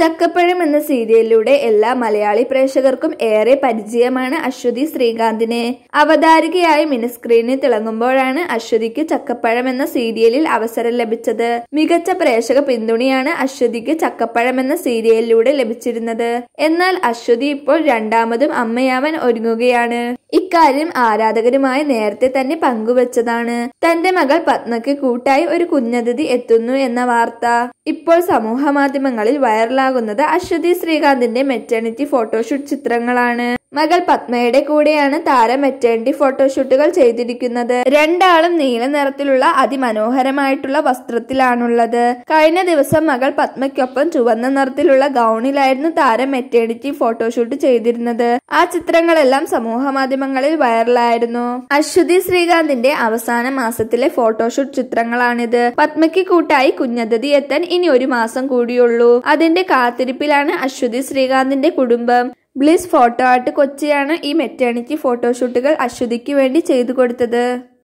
ചക്കപ്പഴം എന്ന സീരിയലിലൂടെ എല്ലാ മലയാളി പ്രേക്ഷകർക്കും ഏറെ പരിചയമാണ് അശ്വതി ശ്രീകാന്തിനെ അവതാരികയായി മിനിസ്ക്രീനിൽ തിളങ്ങുമ്പോഴാണ് അശ്വതിക്ക് ചക്കപ്പഴം എന്ന സീരിയലിൽ അവസരം ലഭിച്ചത് മികച്ച പ്രേക്ഷക പിന്തുണയാണ് അശ്വതിക്ക് ചക്കപ്പഴം എന്ന സീരിയലിലൂടെ ലഭിച്ചിരുന്നത് എന്നാൽ അശ്വതി ഇപ്പോൾ രണ്ടാമതും അമ്മയാവൻ ഒരുങ്ങുകയാണ് ഇക്കാര്യം ആരാധകരുമായി നേരത്തെ തന്നെ പങ്കുവച്ചതാണ് തന്റെ മകൾ പത്മയ്ക്ക് കൂട്ടായി ഒരു കുഞ്ഞതിഥി എത്തുന്നു എന്ന വാർത്ത ഇപ്പോൾ സമൂഹ മാധ്യമങ്ങളിൽ വൈറലാണ് ഉണ്ടാകുന്നത് അശ്വതി ശ്രീകാന്തിന്റെ മെറ്റേണിറ്റി ഫോട്ടോഷൂട്ട് ചിത്രങ്ങളാണ് മകൾ പത്മയുടെ കൂടെയാണ് താരം മെറ്റേണിറ്റി ഫോട്ടോഷൂട്ടുകൾ ചെയ്തിരിക്കുന്നത് രണ്ടാളും നീല നിറത്തിലുള്ള അതിമനോഹരമായിട്ടുള്ള വസ്ത്രത്തിലാണുള്ളത് കഴിഞ്ഞ ദിവസം മകൾ പത്മയ്ക്കൊപ്പം ചുവന്ന നിറത്തിലുള്ള ഗൗണിലായിരുന്നു താരം മെറ്റേണിറ്റി ഫോട്ടോഷൂട്ട് ചെയ്തിരുന്നത് ആ ചിത്രങ്ങളെല്ലാം സമൂഹ മാധ്യമങ്ങളിൽ വൈറലായിരുന്നു അശ്വതി ശ്രീകാന്തിന്റെ അവസാന മാസത്തിലെ ഫോട്ടോഷൂട്ട് ചിത്രങ്ങളാണിത് പത്മയ്ക്ക് കൂട്ടായി കുഞ്ഞദതി എത്താൻ ഇനി ഒരു മാസം കൂടിയുള്ളൂ അതിന്റെ കാത്തിരിപ്പിലാണ് അശ്വതി ശ്രീകാന്തിന്റെ കുടുംബം ബ്ലിസ് ഫോട്ടോ ആർട്ട് കൊച്ചിയാണ് ഈ മെറ്റേണിറ്റി ഫോട്ടോഷൂട്ടുകൾ അശ്വതിക്ക് വേണ്ടി ചെയ്തു കൊടുത്തത്